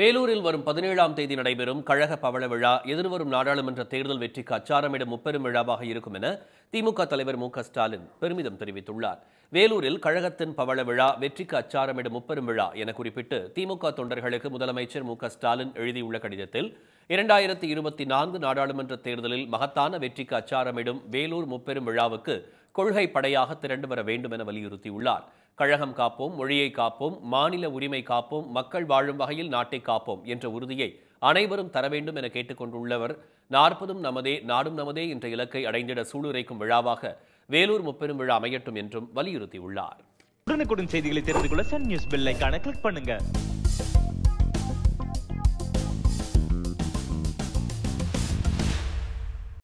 வேலூரில் வரும் பதினேழாம் தேதி நடைபெறும் கழக பவள விழா எதிர்வரும் நாடாளுமன்ற தேர்தல் வெற்றிக்கு அச்சாரமிடும் முப்பெரும் விழாவாக இருக்கும் என திமுக தலைவர் மு ஸ்டாலின் பெருமிதம் தெரிவித்துள்ளார் வேலூரில் கழகத்தின் பவள விழா வெற்றிக்கு அச்சாரமிடும் முப்பெரும் விழா என குறிப்பிட்டு திமுக தொண்டர்களுக்கு முதலமைச்சர் மு ஸ்டாலின் எழுதியுள்ள கடிதத்தில் இரண்டாயிரத்தி இருபத்தி நான்கு நாடாளுமன்ற தேர்தலில் மகத்தான வெற்றிக்கு அச்சாரமிடும் வேலூர் முப்பெரும் விழாவுக்கு கொள்கை படையாக திரண்டு வர வேண்டும் என வலியுறுத்தியுள்ளார் கழகம் காப்போம் மொழியை காப்போம் மாநில உரிமை காப்போம் மக்கள் வாழும் வகையில் நாட்டை காப்போம் என்ற உறுதியை அனைவரும் தர வேண்டும் என கேட்டுக்கொண்டுள்ளவர் நாற்பதும் நமதே நாடும் நமதே என்ற இலக்கை அடைந்திட சூளுரைக்கும் விழாவாக வேலூர் முப்பெரும் விழா அமையட்டும் என்றும் வலியுறுத்தியுள்ளார் உடனுக்குடன் செய்திகளை தெரிந்து கொள்ள சன் நியூஸ் பில்லைக்கான கிளிக் பண்ணுங்க